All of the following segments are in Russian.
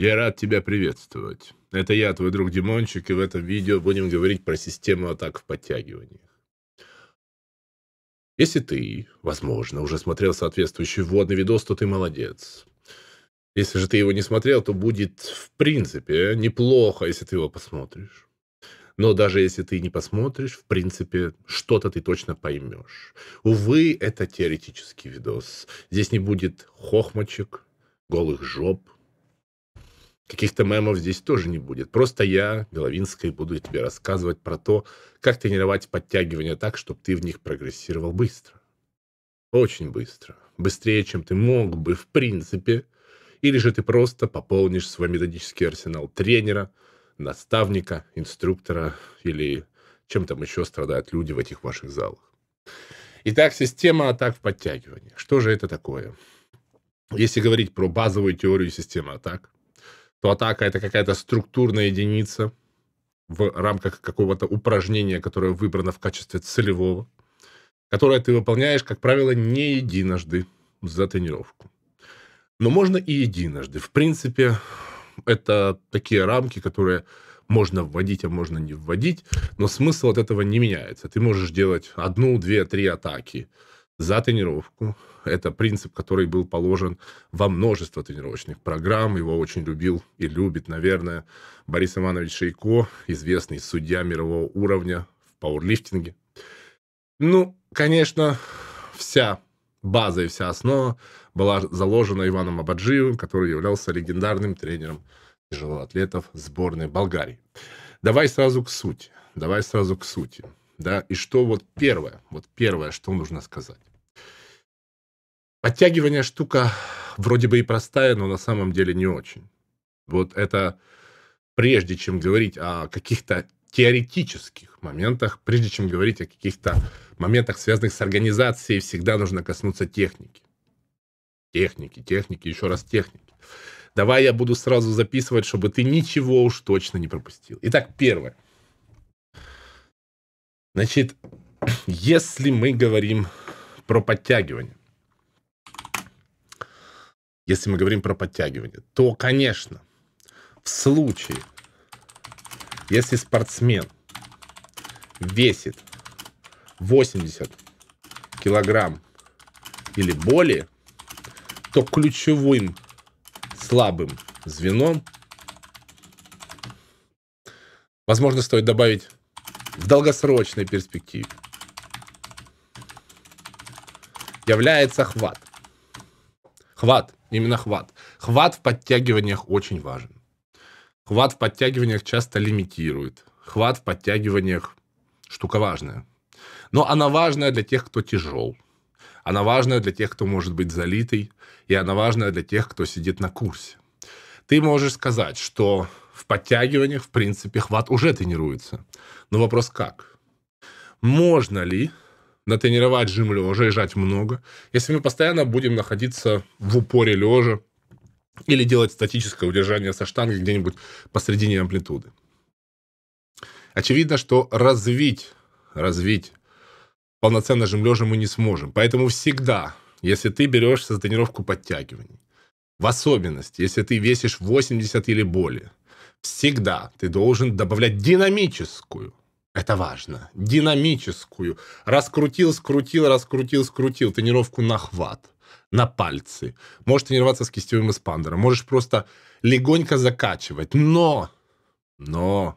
Я рад тебя приветствовать. Это я, твой друг Димончик, и в этом видео будем говорить про систему атак в подтягиваниях. Если ты, возможно, уже смотрел соответствующий вводный видос, то ты молодец. Если же ты его не смотрел, то будет, в принципе, неплохо, если ты его посмотришь. Но даже если ты не посмотришь, в принципе, что-то ты точно поймешь. Увы, это теоретический видос. Здесь не будет хохмочек, голых жоп, Каких-то мемов здесь тоже не будет. Просто я, Головинская, буду тебе рассказывать про то, как тренировать подтягивания так, чтобы ты в них прогрессировал быстро. Очень быстро. Быстрее, чем ты мог бы в принципе. Или же ты просто пополнишь свой методический арсенал тренера, наставника, инструктора или чем там еще страдают люди в этих ваших залах. Итак, система атак в подтягивании. Что же это такое? Если говорить про базовую теорию системы атак, то атака это какая-то структурная единица в рамках какого-то упражнения, которое выбрано в качестве целевого, которое ты выполняешь, как правило, не единожды за тренировку. Но можно и единожды. В принципе, это такие рамки, которые можно вводить, а можно не вводить, но смысл от этого не меняется. Ты можешь делать одну, две, три атаки – за тренировку. Это принцип, который был положен во множество тренировочных программ. Его очень любил и любит, наверное, Борис Иванович Шейко, известный судья мирового уровня в пауэрлифтинге. Ну, конечно, вся база и вся основа была заложена Иваном Абаджиевым, который являлся легендарным тренером тяжелоатлетов сборной Болгарии. Давай сразу к сути. Давай сразу к сути. Да, и что вот первое, вот первое, что нужно сказать. Подтягивание штука вроде бы и простая, но на самом деле не очень. Вот это прежде чем говорить о каких-то теоретических моментах, прежде чем говорить о каких-то моментах, связанных с организацией, всегда нужно коснуться техники. Техники, техники, еще раз техники. Давай я буду сразу записывать, чтобы ты ничего уж точно не пропустил. Итак, первое. Значит, если мы говорим про подтягивание, если мы говорим про подтягивание, то, конечно, в случае, если спортсмен весит 80 килограмм или более, то ключевым слабым звеном, возможно, стоит добавить в долгосрочной перспективе, является хват. Хват – Именно хват. Хват в подтягиваниях очень важен. Хват в подтягиваниях часто лимитирует. Хват в подтягиваниях штука важная. Но она важная для тех, кто тяжел. Она важная для тех, кто может быть залитый. И она важная для тех, кто сидит на курсе. Ты можешь сказать, что в подтягиваниях, в принципе, хват уже тренируется. Но вопрос как? Можно ли натренировать жим лежа и жать много. Если мы постоянно будем находиться в упоре лежа или делать статическое удержание со штангой где-нибудь посредине амплитуды. Очевидно, что развить, развить полноценно жим лежа мы не сможем. Поэтому всегда, если ты берешься за тренировку подтягиваний, в особенности, если ты весишь 80 или более, всегда ты должен добавлять динамическую это важно. Динамическую. Раскрутил, скрутил, раскрутил, скрутил. Тренировку на хват, на пальцы. Можешь тренироваться с кистевым эспандером. Можешь просто легонько закачивать. Но, но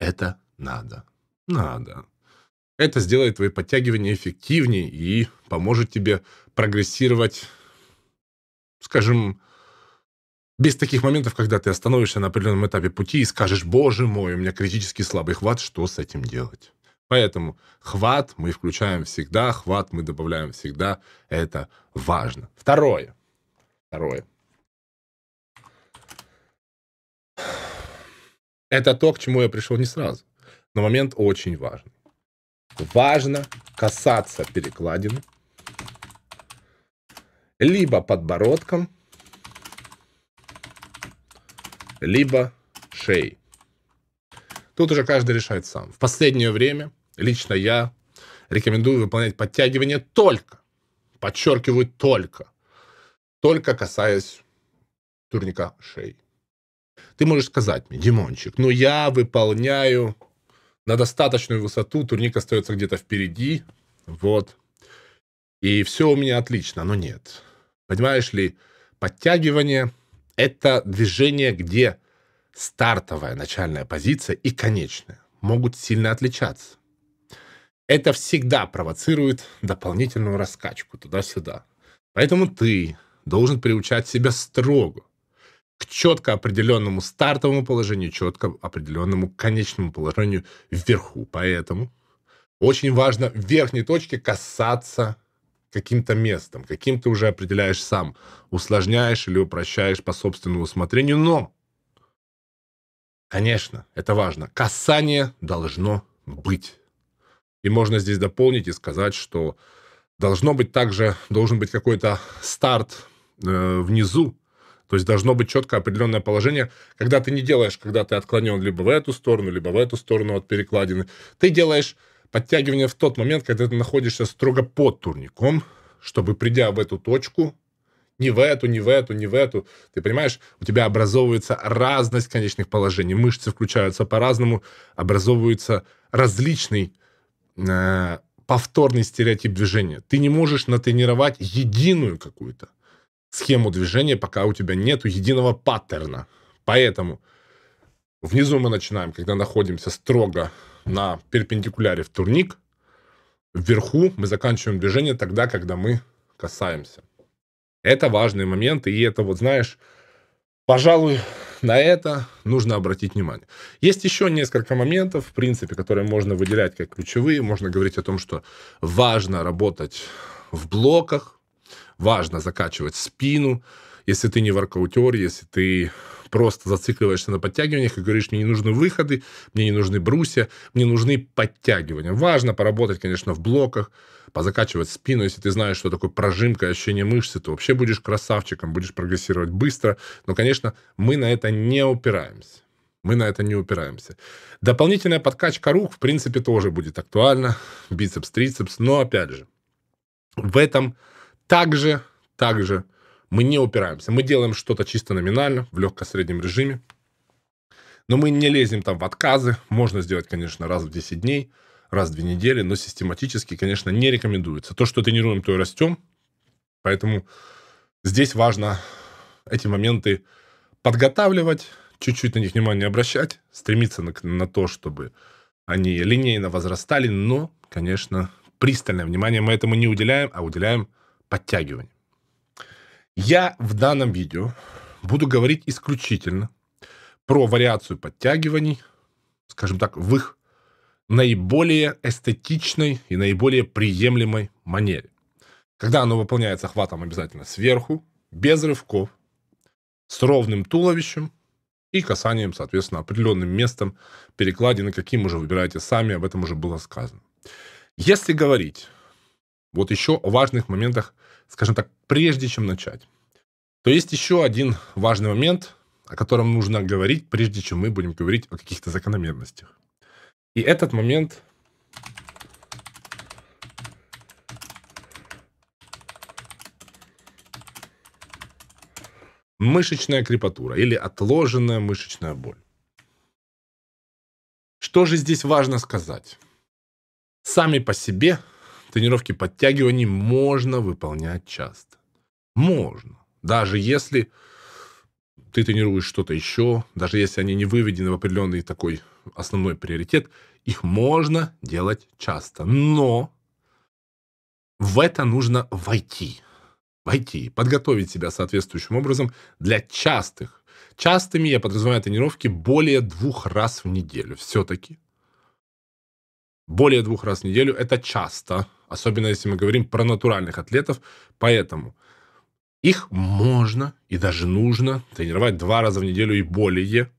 это надо. Надо. Это сделает твои подтягивания эффективнее и поможет тебе прогрессировать, скажем, без таких моментов, когда ты остановишься на определенном этапе пути и скажешь, боже мой, у меня критически слабый хват, что с этим делать? Поэтому хват мы включаем всегда, хват мы добавляем всегда. Это важно. Второе. Второе. Это то, к чему я пришел не сразу. Но момент очень важен. Важно касаться перекладины либо подбородком, либо шеи. Тут уже каждый решает сам. В последнее время лично я рекомендую выполнять подтягивания только, подчеркиваю только, только касаясь турника шеи. Ты можешь сказать мне, Димончик, ну я выполняю на достаточную высоту, турник остается где-то впереди, вот, и все у меня отлично, но нет. Понимаешь ли, подтягивание – это движение, где стартовая начальная позиция и конечная могут сильно отличаться. Это всегда провоцирует дополнительную раскачку туда-сюда. Поэтому ты должен приучать себя строго к четко определенному стартовому положению, четко определенному конечному положению вверху. Поэтому очень важно в верхней точке касаться каким-то местом, каким ты уже определяешь сам, усложняешь или упрощаешь по собственному усмотрению, но, конечно, это важно, касание должно быть. И можно здесь дополнить и сказать, что должно быть также, должен быть какой-то старт э, внизу, то есть должно быть четко определенное положение, когда ты не делаешь, когда ты отклонен либо в эту сторону, либо в эту сторону от перекладины. Ты делаешь Подтягивание в тот момент, когда ты находишься строго под турником, чтобы придя в эту точку, не в эту, не в эту, не в эту. Ты понимаешь, у тебя образовывается разность конечных положений, мышцы включаются по-разному, образовывается различный э, повторный стереотип движения. Ты не можешь натренировать единую какую-то схему движения, пока у тебя нет единого паттерна. Поэтому внизу мы начинаем, когда находимся строго на перпендикуляре в турник. Вверху мы заканчиваем движение тогда, когда мы касаемся. Это важный момент, и это вот, знаешь, пожалуй, на это нужно обратить внимание. Есть еще несколько моментов, в принципе, которые можно выделять как ключевые. Можно говорить о том, что важно работать в блоках, важно закачивать спину, если ты не воркаутер, если ты просто зацикливаешься на подтягиваниях и говоришь, мне не нужны выходы, мне не нужны брусья, мне нужны подтягивания. Важно поработать, конечно, в блоках, позакачивать спину. Если ты знаешь, что такое прожимка и ощущение мышцы, то вообще будешь красавчиком, будешь прогрессировать быстро. Но, конечно, мы на это не упираемся. Мы на это не упираемся. Дополнительная подкачка рук, в принципе, тоже будет актуальна. Бицепс, трицепс. Но, опять же, в этом также, также мы не упираемся. Мы делаем что-то чисто номинально, в легко-среднем режиме. Но мы не лезем там в отказы. Можно сделать, конечно, раз в 10 дней, раз в 2 недели, но систематически, конечно, не рекомендуется. То, что тренируем, то и растем. Поэтому здесь важно эти моменты подготавливать, чуть-чуть на них внимание обращать, стремиться на, на то, чтобы они линейно возрастали, но, конечно, пристальное внимание мы этому не уделяем, а уделяем подтягиванию. Я в данном видео буду говорить исключительно про вариацию подтягиваний, скажем так, в их наиболее эстетичной и наиболее приемлемой манере. Когда оно выполняется хватом обязательно сверху, без рывков, с ровным туловищем и касанием, соответственно, определенным местом перекладины, каким уже выбираете сами, об этом уже было сказано. Если говорить вот еще о важных моментах скажем так, прежде чем начать. То есть еще один важный момент, о котором нужно говорить, прежде чем мы будем говорить о каких-то закономерностях. И этот момент мышечная крепатура или отложенная мышечная боль. Что же здесь важно сказать? Сами по себе Тренировки подтягиваний можно выполнять часто. Можно. Даже если ты тренируешь что-то еще, даже если они не выведены в определенный такой основной приоритет, их можно делать часто. Но в это нужно войти. Войти, подготовить себя соответствующим образом для частых. Частыми я подразумеваю тренировки более двух раз в неделю. Все-таки более двух раз в неделю. Это часто, особенно если мы говорим про натуральных атлетов. Поэтому их можно и даже нужно тренировать два раза в неделю и более.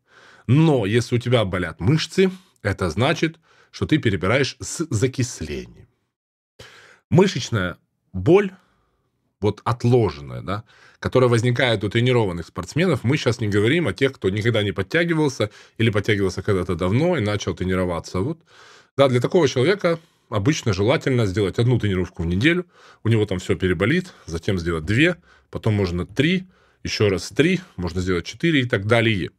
Но если у тебя болят мышцы, это значит, что ты перебираешь с закислением. Мышечная боль, вот отложенная, да, которая возникает у тренированных спортсменов, мы сейчас не говорим о тех, кто никогда не подтягивался или подтягивался когда-то давно и начал тренироваться. Вот да, для такого человека обычно желательно сделать одну тренировку в неделю, у него там все переболит, затем сделать две, потом можно три, еще раз три, можно сделать четыре и так далее.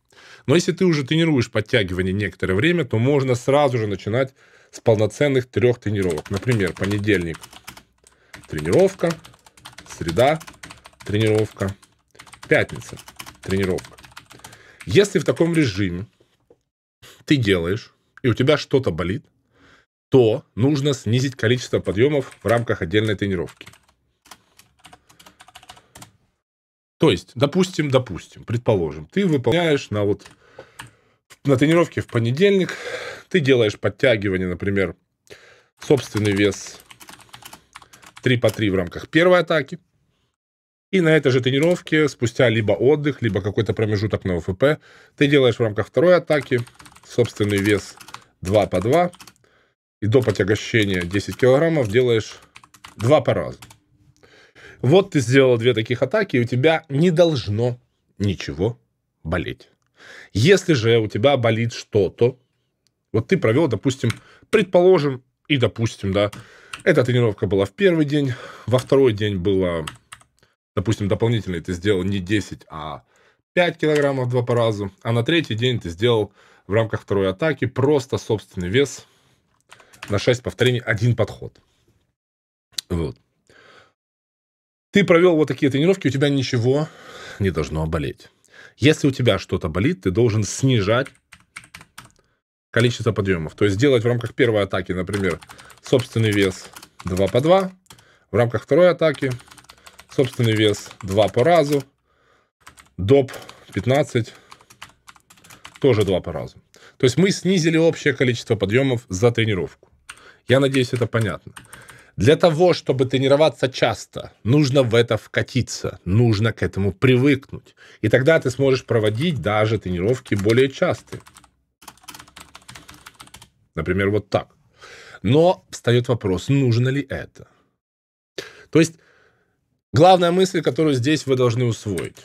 Но если ты уже тренируешь подтягивание некоторое время, то можно сразу же начинать с полноценных трех тренировок. Например, понедельник тренировка, среда тренировка, пятница тренировка. Если в таком режиме ты делаешь, и у тебя что-то болит, то нужно снизить количество подъемов в рамках отдельной тренировки. То есть, допустим, допустим, предположим, ты выполняешь на вот на тренировке в понедельник, ты делаешь подтягивание, например, собственный вес 3 по 3 в рамках первой атаки, и на этой же тренировке, спустя либо отдых, либо какой-то промежуток на ОФП, ты делаешь в рамках второй атаки собственный вес 2 по 2 и до отягощения 10 килограммов делаешь два по разу. Вот ты сделал две таких атаки, и у тебя не должно ничего болеть. Если же у тебя болит что-то, вот ты провел, допустим, предположим, и допустим, да, эта тренировка была в первый день, во второй день было, допустим, дополнительно ты сделал не 10, а 5 килограммов два по разу, а на третий день ты сделал в рамках второй атаки просто собственный вес на 6 повторений один подход. Вот. Ты провел вот такие тренировки, у тебя ничего не должно болеть. Если у тебя что-то болит, ты должен снижать количество подъемов. То есть делать в рамках первой атаки, например, собственный вес 2 по 2, в рамках второй атаки собственный вес 2 по разу, доп 15, тоже 2 по разу. То есть мы снизили общее количество подъемов за тренировку. Я надеюсь, это понятно. Для того, чтобы тренироваться часто, нужно в это вкатиться, нужно к этому привыкнуть. И тогда ты сможешь проводить даже тренировки более частые. Например, вот так. Но встает вопрос, нужно ли это. То есть, главная мысль, которую здесь вы должны усвоить.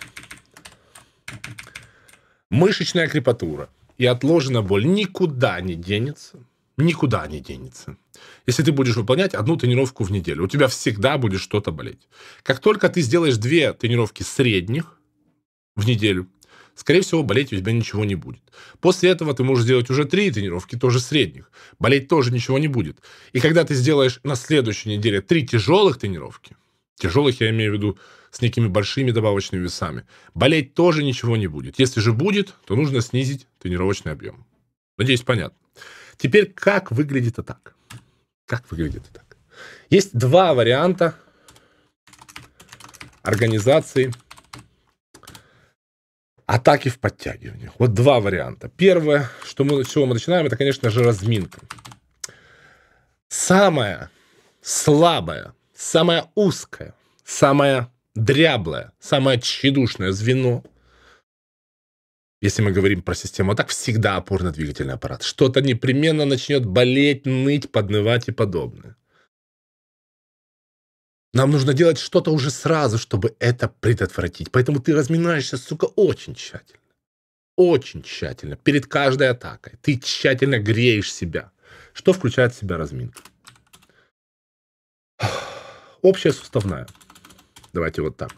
Мышечная крепатура и отложенная боль никуда не денется, никуда не денется. Если ты будешь выполнять одну тренировку в неделю, у тебя всегда будет что-то болеть. Как только ты сделаешь две тренировки средних в неделю, скорее всего, болеть у тебя ничего не будет. После этого ты можешь сделать уже три тренировки, тоже средних. Болеть тоже ничего не будет. И когда ты сделаешь на следующей неделе три тяжелых тренировки, тяжелых я имею в виду с некими большими добавочными весами, болеть тоже ничего не будет. Если же будет, то нужно снизить тренировочный объем. Надеюсь, понятно. Теперь как выглядит атак? Как выглядит атак? Есть два варианта организации атаки в подтягивании. Вот два варианта. Первое, что мы, с чего мы начинаем, это, конечно же, разминка. Самая слабая, самая узкая, самая дряблая, самое тщедушное звено – если мы говорим про систему а так, всегда опорно-двигательный аппарат. Что-то непременно начнет болеть, ныть, поднывать и подобное. Нам нужно делать что-то уже сразу, чтобы это предотвратить. Поэтому ты разминаешься, сука, очень тщательно. Очень тщательно. Перед каждой атакой. Ты тщательно греешь себя. Что включает в себя разминка? Общая суставная. Давайте вот так.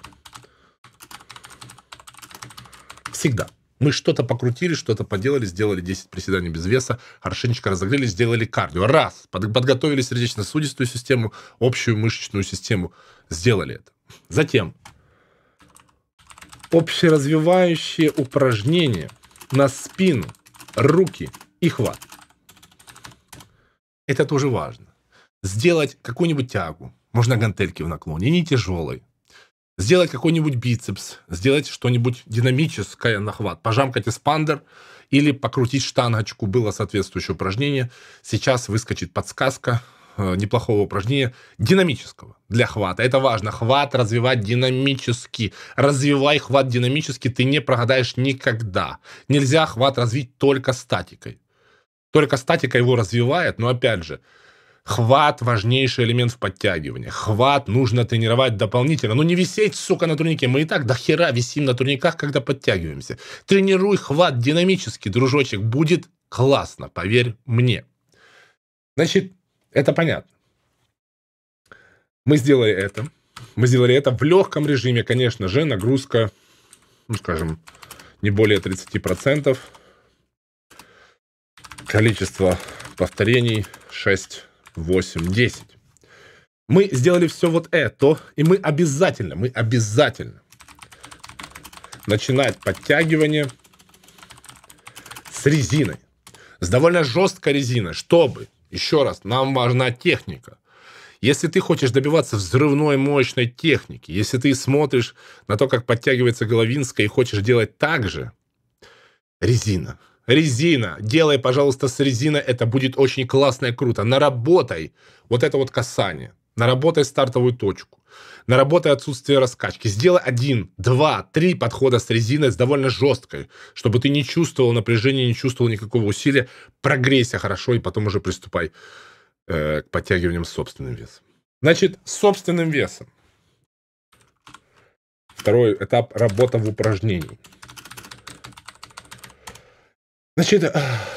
Всегда. Мы что-то покрутили, что-то поделали, сделали 10 приседаний без веса, хорошенечко разогрели, сделали кардио. Раз. подготовили сердечно-судистую систему, общую мышечную систему. Сделали это. Затем общеразвивающие упражнения на спину, руки и хват. Это тоже важно. Сделать какую-нибудь тягу. Можно гантельки в наклоне, не тяжелой, сделать какой-нибудь бицепс, сделать что-нибудь динамическое нахват, пожамкать эспандер или покрутить штангочку. Было соответствующее упражнение. Сейчас выскочит подсказка э, неплохого упражнения, динамического для хвата. Это важно. Хват развивать динамически. Развивай хват динамически, ты не прогадаешь никогда. Нельзя хват развить только статикой. Только статика его развивает, но опять же, Хват – важнейший элемент в подтягивании. Хват нужно тренировать дополнительно. Ну, не висеть, сука, на турнике. Мы и так до хера висим на турниках, когда подтягиваемся. Тренируй хват динамически, дружочек. Будет классно, поверь мне. Значит, это понятно. Мы сделали это. Мы сделали это в легком режиме, конечно же. Нагрузка, ну, скажем, не более 30%. Количество повторений 6 8, 10. Мы сделали все вот это, и мы обязательно, мы обязательно начинать подтягивание с резиной. С довольно жесткой резиной, чтобы, еще раз, нам важна техника. Если ты хочешь добиваться взрывной мощной техники, если ты смотришь на то, как подтягивается Головинская и хочешь делать так же, резина – резина. Делай, пожалуйста, с резина, это будет очень классно и круто. Наработай вот это вот касание. Наработай стартовую точку. Наработай отсутствие раскачки. Сделай один, два, три подхода с резиной с довольно жесткой, чтобы ты не чувствовал напряжения, не чувствовал никакого усилия. Прогрейся хорошо и потом уже приступай э, к подтягиваниям собственным весом. Значит, собственным весом. Второй этап – работа в упражнении. Значит, э,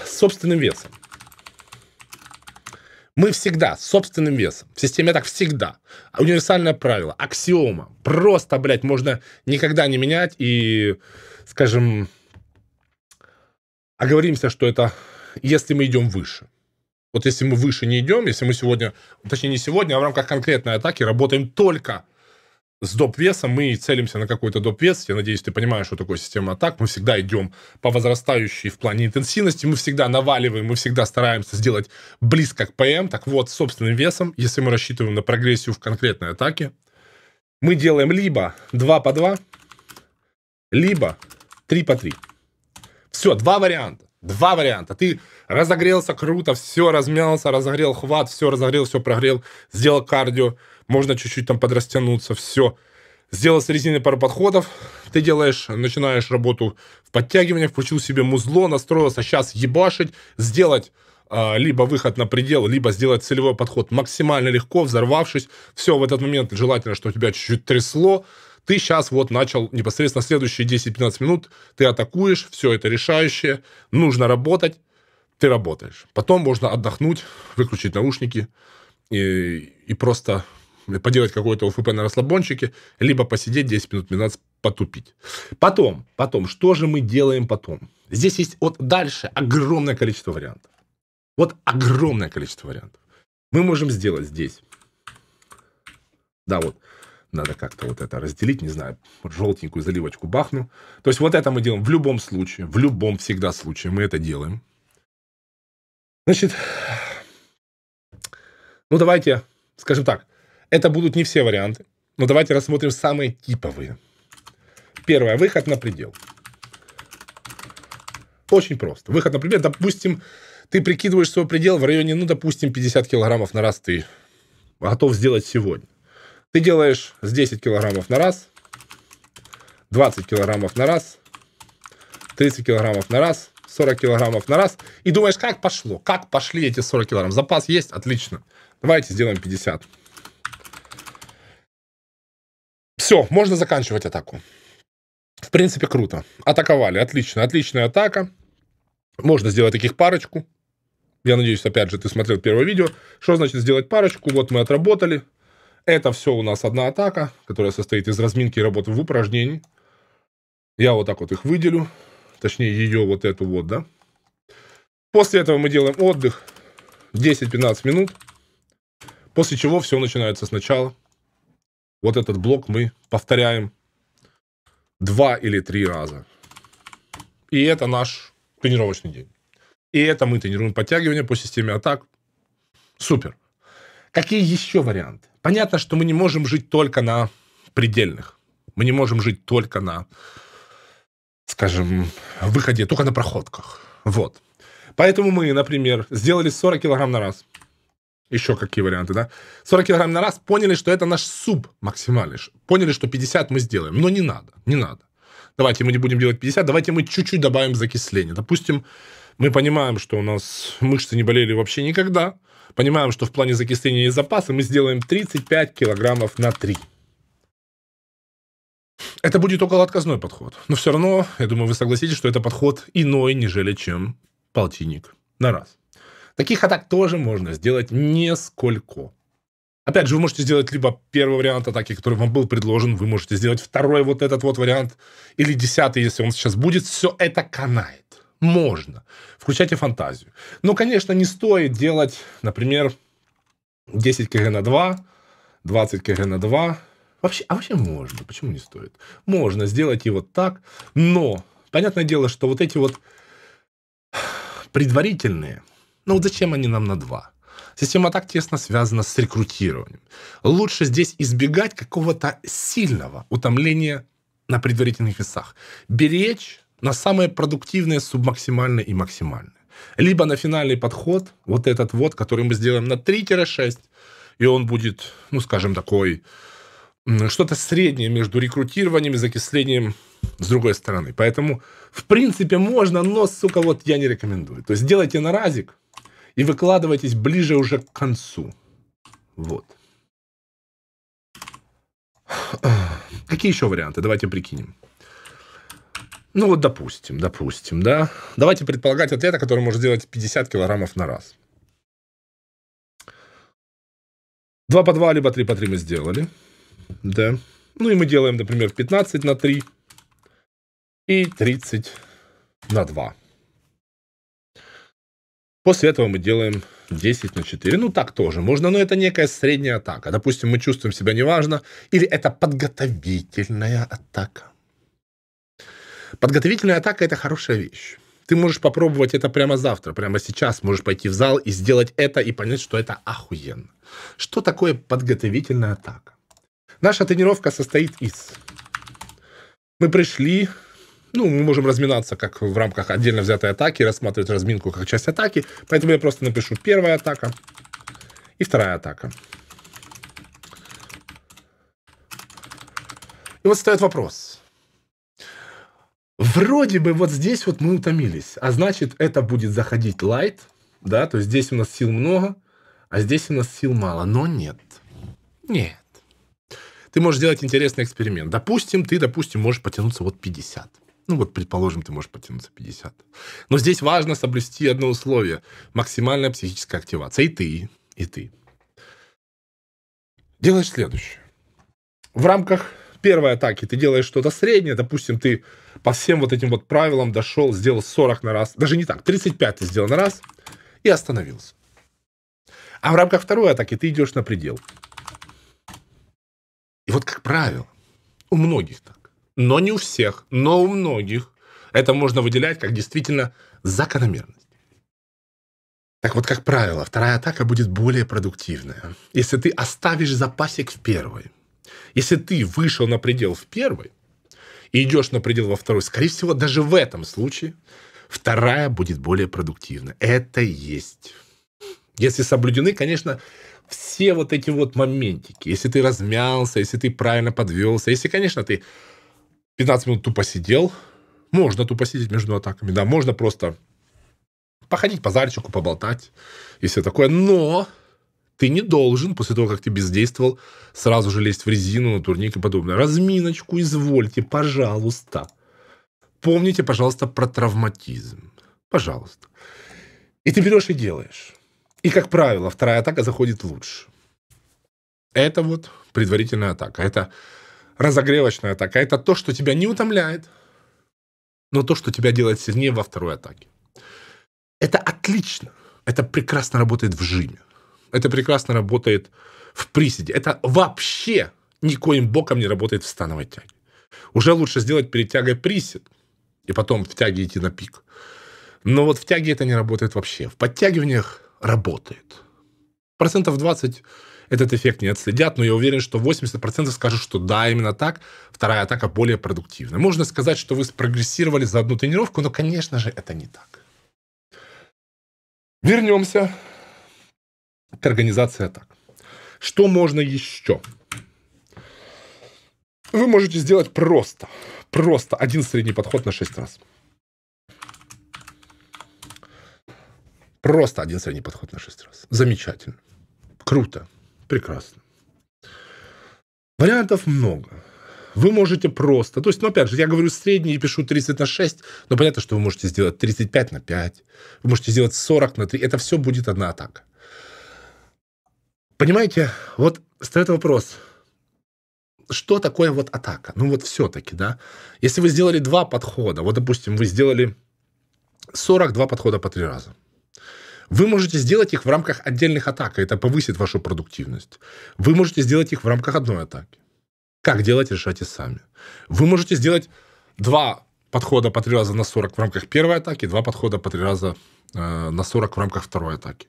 собственным весом. Мы всегда с собственным весом. В системе так всегда. Универсальное правило, аксиома. Просто, блядь, можно никогда не менять и, скажем, оговоримся, что это если мы идем выше. Вот если мы выше не идем, если мы сегодня, точнее не сегодня, а в рамках конкретной атаки работаем только с доп-весом, мы целимся на какой-то доп-вес. Я надеюсь, ты понимаешь, что такое система атак. Мы всегда идем по возрастающей в плане интенсивности, мы всегда наваливаем, мы всегда стараемся сделать близко к ПМ. Так вот, собственным весом, если мы рассчитываем на прогрессию в конкретной атаке, мы делаем либо 2 по 2, либо 3 по 3. Все, два варианта. Два варианта. Ты разогрелся круто, все размялся, разогрел хват, все разогрел, все прогрел, сделал кардио, можно чуть-чуть там подрастянуться, все. Сделал с резины пару подходов, ты делаешь, начинаешь работу в подтягиваниях, включил себе музло, настроился, сейчас ебашить, сделать а, либо выход на предел, либо сделать целевой подход максимально легко, взорвавшись. Все, в этот момент желательно, что у тебя чуть-чуть трясло. Ты сейчас вот начал непосредственно следующие 10-15 минут, ты атакуешь, все это решающее, нужно работать, ты работаешь. Потом можно отдохнуть, выключить наушники и, и просто поделать какое-то УФП на расслабончике, либо посидеть 10 минут, 15, потупить. Потом, потом, что же мы делаем потом? Здесь есть вот дальше огромное количество вариантов. Вот огромное количество вариантов. Мы можем сделать здесь. Да, вот. Надо как-то вот это разделить, не знаю, желтенькую заливочку бахну. То есть вот это мы делаем в любом случае, в любом всегда случае мы это делаем. Значит, ну давайте, скажем так, это будут не все варианты, но давайте рассмотрим самые типовые. Первое. Выход на предел. Очень просто. Выход на предел. Допустим, ты прикидываешь свой предел в районе, ну, допустим, 50 килограммов на раз ты готов сделать сегодня. Ты делаешь с 10 килограммов на раз, 20 килограммов на раз, 30 килограммов на раз, 40 килограммов на раз. И думаешь, как пошло? Как пошли эти 40 килограмм? Запас есть? Отлично. Давайте сделаем 50. Все, можно заканчивать атаку. В принципе, круто. Атаковали, отлично, отличная атака. Можно сделать таких парочку. Я надеюсь, опять же, ты смотрел первое видео. Что значит сделать парочку? Вот мы отработали. Это все у нас одна атака, которая состоит из разминки и работы в упражнении. Я вот так вот их выделю. Точнее, ее вот эту вот, да. После этого мы делаем отдых 10-15 минут. После чего все начинается сначала. Вот этот блок мы повторяем два или три раза. И это наш тренировочный день. И это мы тренируем подтягивание по системе атак. Супер. Какие еще варианты? Понятно, что мы не можем жить только на предельных. Мы не можем жить только на, скажем, выходе, только на проходках. Вот. Поэтому мы, например, сделали 40 килограмм на раз – еще какие варианты, да? 40 килограмм на раз, поняли, что это наш суп максимальный. Поняли, что 50 мы сделаем, но не надо, не надо. Давайте мы не будем делать 50, давайте мы чуть-чуть добавим закисление. Допустим, мы понимаем, что у нас мышцы не болели вообще никогда, понимаем, что в плане закисления есть запасы, мы сделаем 35 килограммов на 3. Это будет около отказной подход. Но все равно, я думаю, вы согласитесь, что это подход иной, нежели чем полтинник на раз. Таких атак тоже можно сделать несколько. Опять же, вы можете сделать либо первый вариант атаки, который вам был предложен, вы можете сделать второй вот этот вот вариант, или десятый, если он сейчас будет. Все это канает. Можно. Включайте фантазию. Но, конечно, не стоит делать, например, 10 кг на 2, 20 кг на 2. Вообще, а вообще можно. Почему не стоит? Можно сделать и вот так. Но, понятное дело, что вот эти вот предварительные ну вот зачем они нам на два? Система так тесно связана с рекрутированием. Лучше здесь избегать какого-то сильного утомления на предварительных весах. Беречь на самые продуктивные, субмаксимальные и максимальные. Либо на финальный подход, вот этот вот, который мы сделаем на 3-6, и он будет, ну, скажем, такой, что-то среднее между рекрутированием и закислением с другой стороны. Поэтому, в принципе, можно, но, сука, вот я не рекомендую. То есть делайте на разик, и выкладывайтесь ближе уже к концу. Вот. Какие еще варианты? Давайте прикинем. Ну вот допустим, допустим, да. Давайте предполагать ответа, который может делать 50 килограммов на раз. Два по 2, либо три по три мы сделали. Да. Ну и мы делаем, например, 15 на 3 и 30 на 2. После этого мы делаем 10 на 4. Ну, так тоже можно, но это некая средняя атака. Допустим, мы чувствуем себя неважно, или это подготовительная атака. Подготовительная атака – это хорошая вещь. Ты можешь попробовать это прямо завтра, прямо сейчас. Можешь пойти в зал и сделать это, и понять, что это охуенно. Что такое подготовительная атака? Наша тренировка состоит из... Мы пришли, ну, мы можем разминаться как в рамках отдельно взятой атаки, рассматривать разминку как часть атаки. Поэтому я просто напишу первая атака и вторая атака. И вот встает вопрос. Вроде бы вот здесь вот мы утомились, а значит это будет заходить лайт, да, то есть здесь у нас сил много, а здесь у нас сил мало, но нет. Нет. Ты можешь сделать интересный эксперимент. Допустим, ты, допустим, можешь потянуться вот 50. Ну вот, предположим, ты можешь потянуться 50. Но здесь важно соблюсти одно условие. Максимальная психическая активация. И ты, и ты. Делаешь следующее. В рамках первой атаки ты делаешь что-то среднее. Допустим, ты по всем вот этим вот правилам дошел, сделал 40 на раз. Даже не так, 35 ты сделал на раз и остановился. А в рамках второй атаки ты идешь на предел. И вот как правило, у многих так но не у всех, но у многих, это можно выделять как действительно закономерность. Так вот, как правило, вторая атака будет более продуктивная, если ты оставишь запасик в первой. Если ты вышел на предел в первой и идешь на предел во второй, скорее всего, даже в этом случае вторая будет более продуктивна. Это есть. Если соблюдены, конечно, все вот эти вот моментики. Если ты размялся, если ты правильно подвелся, если, конечно, ты 15 минут тупо сидел. Можно тупо сидеть между атаками, да, можно просто походить по зальчику, поболтать и все такое. Но ты не должен, после того, как ты бездействовал, сразу же лезть в резину, на турник и подобное. Разминочку извольте, пожалуйста. Помните, пожалуйста, про травматизм. Пожалуйста. И ты берешь и делаешь. И, как правило, вторая атака заходит лучше. Это вот предварительная атака. Это разогревочная атака. Это то, что тебя не утомляет, но то, что тебя делает сильнее во второй атаке. Это отлично. Это прекрасно работает в жиме. Это прекрасно работает в приседе. Это вообще никоим боком не работает в становой тяге. Уже лучше сделать перед тягой присед и потом в тяге идти на пик. Но вот в тяге это не работает вообще. В подтягиваниях работает. Процентов 20 этот эффект не отследят, но я уверен, что 80% скажут, что да, именно так, вторая атака более продуктивна. Можно сказать, что вы спрогрессировали за одну тренировку, но, конечно же, это не так. Вернемся к организации атак. Что можно еще? Вы можете сделать просто, просто один средний подход на 6 раз. Просто один средний подход на 6 раз. Замечательно. Круто. Прекрасно. Вариантов много. Вы можете просто... То есть, ну, опять же, я говорю средний и пишу 30 на 6, но понятно, что вы можете сделать 35 на 5, вы можете сделать 40 на 3. Это все будет одна атака. Понимаете, вот стоит вопрос, что такое вот атака? Ну вот все-таки, да? Если вы сделали два подхода, вот, допустим, вы сделали 42 подхода по три раза, вы можете сделать их в рамках отдельных атак, и это повысит вашу продуктивность. Вы можете сделать их в рамках одной атаки. Как делать, решайте сами. Вы можете сделать два подхода по три раза на 40 в рамках первой атаки, два подхода по три раза э, на 40 в рамках второй атаки.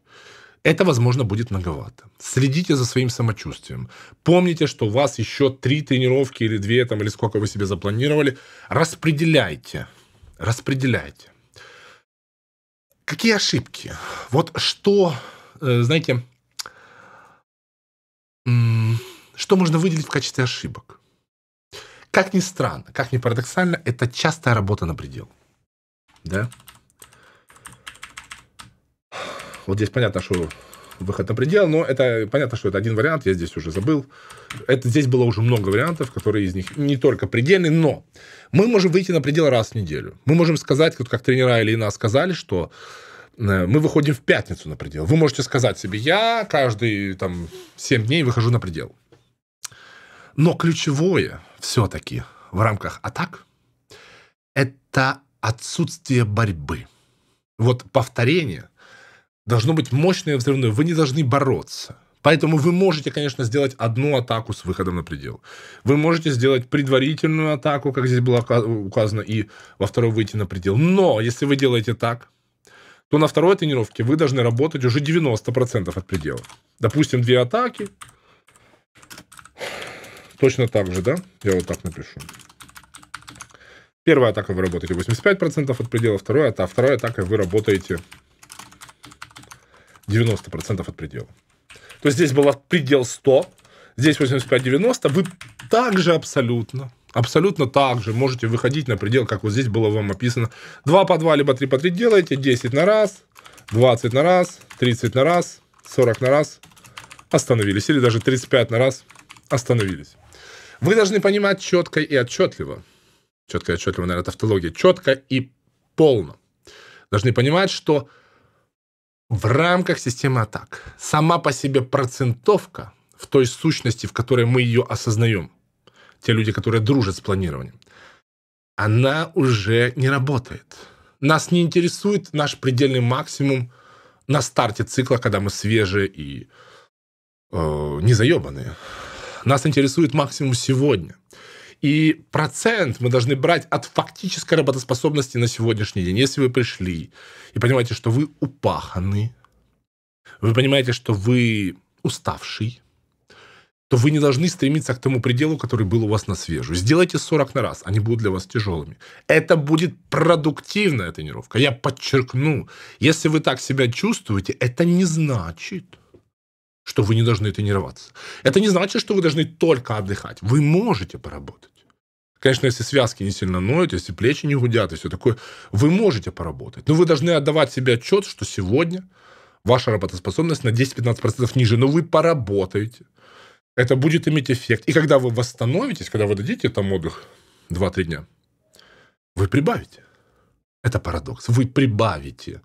Это, возможно, будет многовато. Следите за своим самочувствием. Помните, что у вас еще три тренировки или две, там, или сколько вы себе запланировали. Распределяйте. Распределяйте. Какие ошибки? Вот что, э, знаете, что можно выделить в качестве ошибок? Как ни странно, как ни парадоксально, это частая работа на предел. Да? Вот здесь понятно, что выход на предел, но это понятно, что это один вариант, я здесь уже забыл. Это здесь было уже много вариантов, которые из них не только предельные, но мы можем выйти на предел раз в неделю. Мы можем сказать, вот как тренера или нас сказали, что э, мы выходим в пятницу на предел. Вы можете сказать себе, я каждый там 7 дней выхожу на предел. Но ключевое все-таки в рамках атак – это отсутствие борьбы. Вот повторение – должно быть мощное взрывное. Вы не должны бороться. Поэтому вы можете, конечно, сделать одну атаку с выходом на предел. Вы можете сделать предварительную атаку, как здесь было указано, и во второй выйти на предел. Но если вы делаете так, то на второй тренировке вы должны работать уже 90% от предела. Допустим, две атаки. Точно так же, да? Я вот так напишу. Первая атака вы работаете 85% от предела, вторая атака, вторая атака вы работаете 90% от предела. То есть здесь был предел 100, здесь 85-90, вы также абсолютно, абсолютно так же можете выходить на предел, как вот здесь было вам описано. 2 по 2, либо 3 по 3 делаете, 10 на раз, 20 на раз, 30 на раз, 40 на раз, остановились. Или даже 35 на раз остановились. Вы должны понимать четко и отчетливо. Четко и отчетливо, наверное, тавтология. Четко и полно. Должны понимать, что в рамках системы атак сама по себе процентовка в той сущности, в которой мы ее осознаем, те люди, которые дружат с планированием, она уже не работает. Нас не интересует наш предельный максимум на старте цикла, когда мы свежие и э, не заебанные. Нас интересует максимум сегодня. И процент мы должны брать от фактической работоспособности на сегодняшний день. Если вы пришли и понимаете, что вы упаханы, вы понимаете, что вы уставший, то вы не должны стремиться к тому пределу, который был у вас на свежую. Сделайте 40 на раз, они будут для вас тяжелыми. Это будет продуктивная тренировка. Я подчеркну, если вы так себя чувствуете, это не значит, что вы не должны тренироваться. Это не значит, что вы должны только отдыхать. Вы можете поработать. Конечно, если связки не сильно ноют, если плечи не гудят и все такое, вы можете поработать. Но вы должны отдавать себе отчет, что сегодня ваша работоспособность на 10-15% ниже, но вы поработаете. Это будет иметь эффект. И когда вы восстановитесь, когда вы дадите там отдых 2-3 дня, вы прибавите. Это парадокс. Вы прибавите.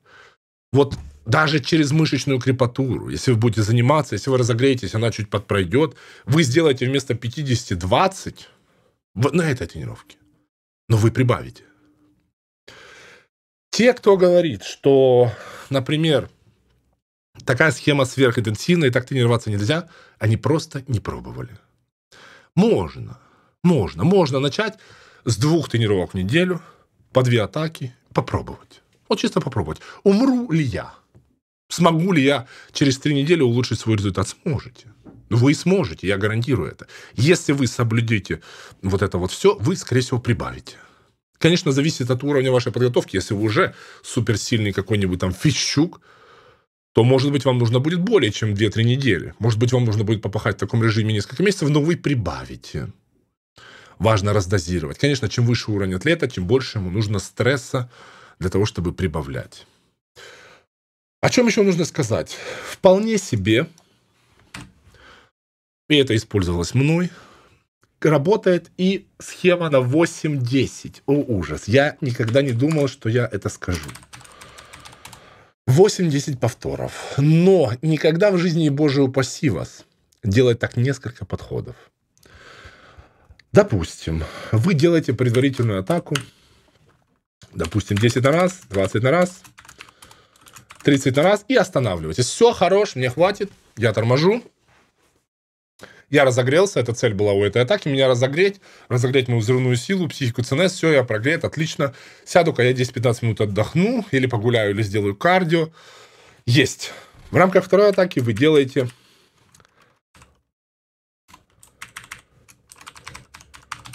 Вот даже через мышечную крепатуру, если вы будете заниматься, если вы разогреетесь, она чуть подпройдет, вы сделаете вместо 50-20 на этой тренировке. Но вы прибавите. Те, кто говорит, что, например, такая схема сверхинтенсивная и так тренироваться нельзя, они просто не пробовали. Можно, можно, можно начать с двух тренировок в неделю, по две атаки, попробовать. Вот чисто попробовать. Умру ли я? Смогу ли я через три недели улучшить свой результат? Сможете. Ну, вы сможете, я гарантирую это. Если вы соблюдете вот это вот все, вы, скорее всего, прибавите. Конечно, зависит от уровня вашей подготовки. Если вы уже суперсильный какой-нибудь там фищук, то, может быть, вам нужно будет более чем 2-3 недели. Может быть, вам нужно будет попахать в таком режиме несколько месяцев, но вы прибавите. Важно раздозировать. Конечно, чем выше уровень атлета, тем больше ему нужно стресса для того, чтобы прибавлять. О чем еще нужно сказать? Вполне себе и это использовалось мной, работает и схема на 8-10. О, ужас. Я никогда не думал, что я это скажу. 8-10 повторов. Но никогда в жизни, Боже упаси вас, делать так несколько подходов. Допустим, вы делаете предварительную атаку. Допустим, 10 на раз, 20 на раз, 30 на раз и останавливаетесь. Все, хорош, мне хватит, я торможу, я разогрелся, эта цель была у этой атаки, меня разогреть, разогреть мою взрывную силу, психику ЦНС, все, я прогрет, отлично. Сяду-ка я 10-15 минут отдохну, или погуляю, или сделаю кардио. Есть. В рамках второй атаки вы делаете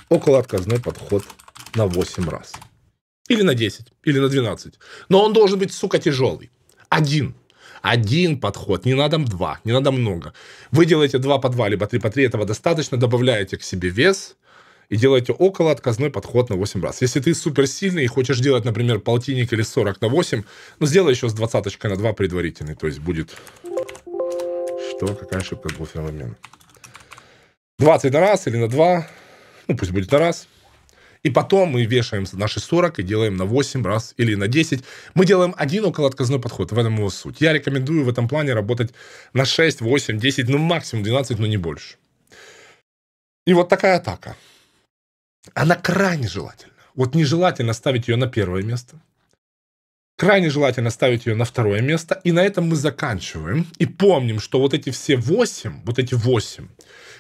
около отказной подход на 8 раз. Или на 10, или на 12. Но он должен быть, сука, тяжелый. Один один подход, не надо два, не надо много. Вы делаете два по два, либо три по три, этого достаточно, добавляете к себе вес, и делаете около отказной подход на 8 раз. Если ты суперсильный и хочешь делать, например, полтинник или 40 на 8, ну, сделай еще с двадцаточкой на 2 предварительный. То есть будет... Что? Какая ошибка был феномен? 20 на раз или на 2? Ну, пусть будет на раз. И потом мы вешаем наши 40 и делаем на 8 раз или на 10. Мы делаем один около отказной подход. В этом его суть. Я рекомендую в этом плане работать на 6, 8, 10, ну максимум 12, но не больше. И вот такая атака. Она крайне желательна. Вот нежелательно ставить ее на первое место. Крайне желательно ставить ее на второе место. И на этом мы заканчиваем. И помним, что вот эти все 8, вот эти 8,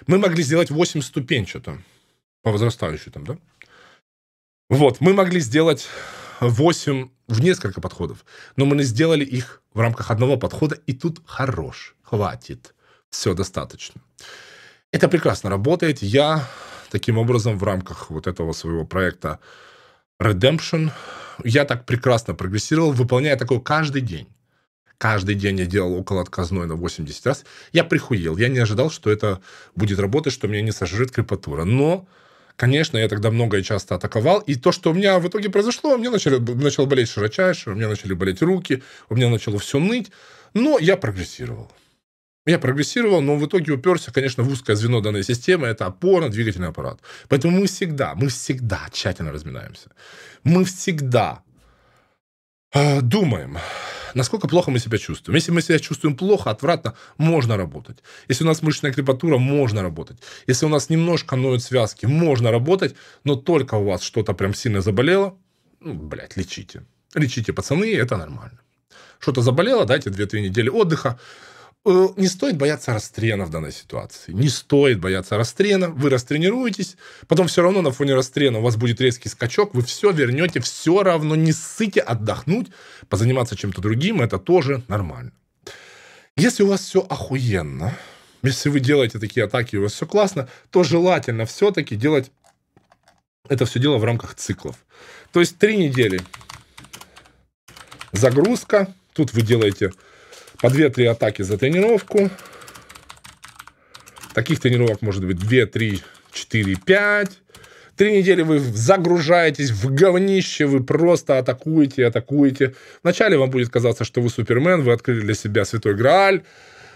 мы могли сделать 8 ступенчато. По возрастающей там, да? Вот, мы могли сделать 8 в несколько подходов, но мы не сделали их в рамках одного подхода, и тут хорош, хватит, все достаточно. Это прекрасно работает. Я таким образом в рамках вот этого своего проекта Redemption, я так прекрасно прогрессировал, выполняя такое каждый день. Каждый день я делал около отказной на 80 раз. Я прихуел. Я не ожидал, что это будет работать, что меня не сожрет крепатура. Но Конечно, я тогда много и часто атаковал. И то, что у меня в итоге произошло, у меня начали, начал болеть широчайшее, у меня начали болеть руки, у меня начало все ныть. Но я прогрессировал. Я прогрессировал, но в итоге уперся, конечно, в узкое звено данной системы. Это опора, двигательный аппарат. Поэтому мы всегда, мы всегда тщательно разминаемся. Мы всегда а, думаем, насколько плохо мы себя чувствуем. Если мы себя чувствуем плохо, отвратно, можно работать. Если у нас мышечная крепатура, можно работать. Если у нас немножко ноют связки, можно работать, но только у вас что-то прям сильно заболело, ну, блядь, лечите. Лечите, пацаны, это нормально. Что-то заболело, дайте 2-3 недели отдыха, Э, не стоит бояться расстрена в данной ситуации. Не стоит бояться расстрена. Вы растренируетесь, потом все равно на фоне растрена у вас будет резкий скачок, вы все вернете, все равно не ссыте отдохнуть, позаниматься чем-то другим, это тоже нормально. Если у вас все охуенно, если вы делаете такие атаки, и у вас все классно, то желательно все-таки делать это все дело в рамках циклов. То есть три недели загрузка, тут вы делаете по 2-3 атаки за тренировку. Таких тренировок может быть 2, 3, 4, 5. Три недели вы загружаетесь в говнище, вы просто атакуете, атакуете. Вначале вам будет казаться, что вы супермен, вы открыли для себя святой Грааль,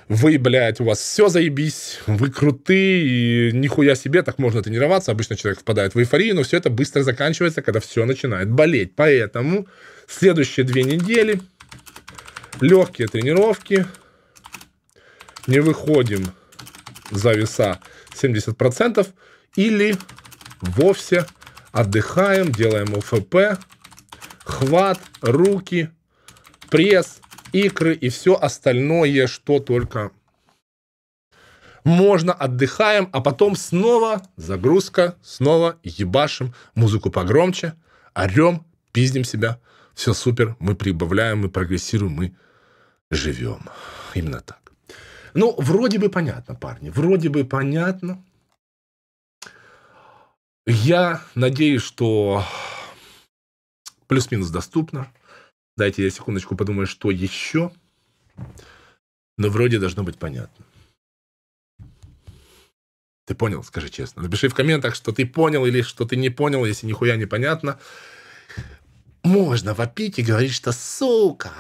вы, блядь, у вас все заебись, вы крутые, и нихуя себе, так можно тренироваться. Обычно человек впадает в эйфорию, но все это быстро заканчивается, когда все начинает болеть. Поэтому следующие две недели Легкие тренировки. Не выходим за веса 70%. Или вовсе отдыхаем, делаем УФП, хват, руки, пресс, икры и все остальное, что только можно, отдыхаем, а потом снова загрузка, снова ебашим, музыку погромче, орем, пиздим себя, все супер, мы прибавляем, мы прогрессируем, мы живем. Именно так. Ну, вроде бы понятно, парни, вроде бы понятно. Я надеюсь, что плюс-минус доступно. Дайте я секундочку подумаю, что еще. Но вроде должно быть понятно. Ты понял, скажи честно. Напиши в комментах, что ты понял или что ты не понял, если нихуя не понятно. Можно вопить и говорить, что сука,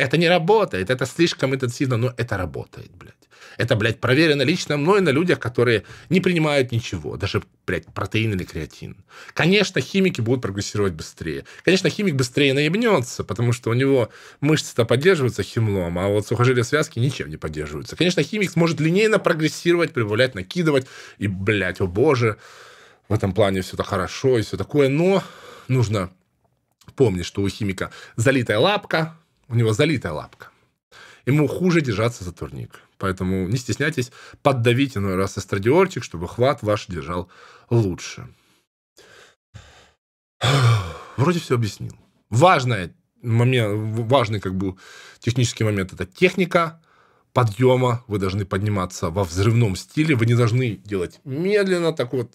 это не работает, это слишком интенсивно, но это работает, блядь. Это, блядь, проверено лично мной на людях, которые не принимают ничего, даже, блядь, протеин или креатин. Конечно, химики будут прогрессировать быстрее. Конечно, химик быстрее наебнется, потому что у него мышцы-то поддерживаются химлом, а вот сухожилия связки ничем не поддерживаются. Конечно, химик сможет линейно прогрессировать, прибавлять, накидывать, и, блядь, о боже, в этом плане все это хорошо и все такое, но нужно помнить, что у химика залитая лапка, у него залитая лапка. Ему хуже держаться за турник. Поэтому не стесняйтесь, поддавите иной раз эстрадиорчик, чтобы хват ваш держал лучше. Вроде все объяснил. Важный момент, важный как бы технический момент – это техника подъема. Вы должны подниматься во взрывном стиле. Вы не должны делать медленно, так вот.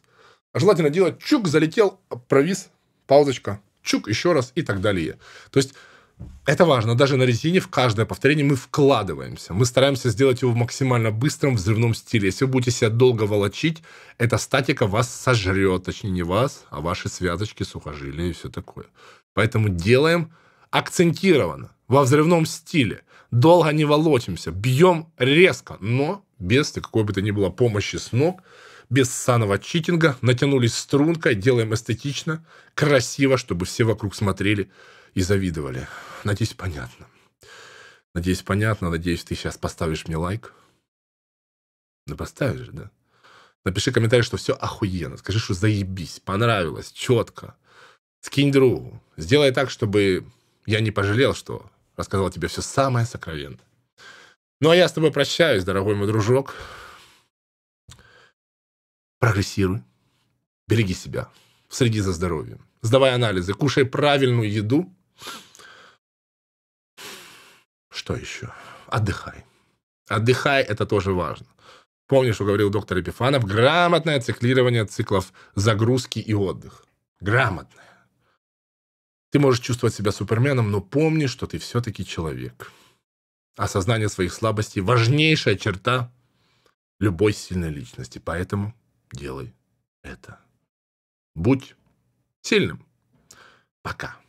А желательно делать чук, залетел, провис, паузочка, чук, еще раз и так далее. То есть это важно. Даже на резине в каждое повторение мы вкладываемся. Мы стараемся сделать его в максимально быстром взрывном стиле. Если вы будете себя долго волочить, эта статика вас сожрет. Точнее, не вас, а ваши святочки, сухожилия и все такое. Поэтому делаем акцентированно, во взрывном стиле. Долго не волочимся, бьем резко, но без какой бы то ни было помощи с ног, без санного читинга, натянулись стрункой, делаем эстетично, красиво, чтобы все вокруг смотрели – и завидовали. Надеюсь, понятно. Надеюсь, понятно. Надеюсь, ты сейчас поставишь мне лайк. Да поставишь, да? Напиши комментарий, что все охуенно. Скажи, что заебись, понравилось, четко. Скинь другу. Сделай так, чтобы я не пожалел, что рассказал тебе все самое сокровенное. Ну, а я с тобой прощаюсь, дорогой мой дружок. Прогрессируй. Береги себя. Следи за здоровьем. Сдавай анализы, кушай правильную еду что еще? Отдыхай. Отдыхай, это тоже важно. Помни, что говорил доктор Эпифанов: грамотное циклирование циклов загрузки и отдых. Грамотное. Ты можешь чувствовать себя суперменом, но помни, что ты все-таки человек. Осознание своих слабостей – важнейшая черта любой сильной личности. Поэтому делай это. Будь сильным. Пока.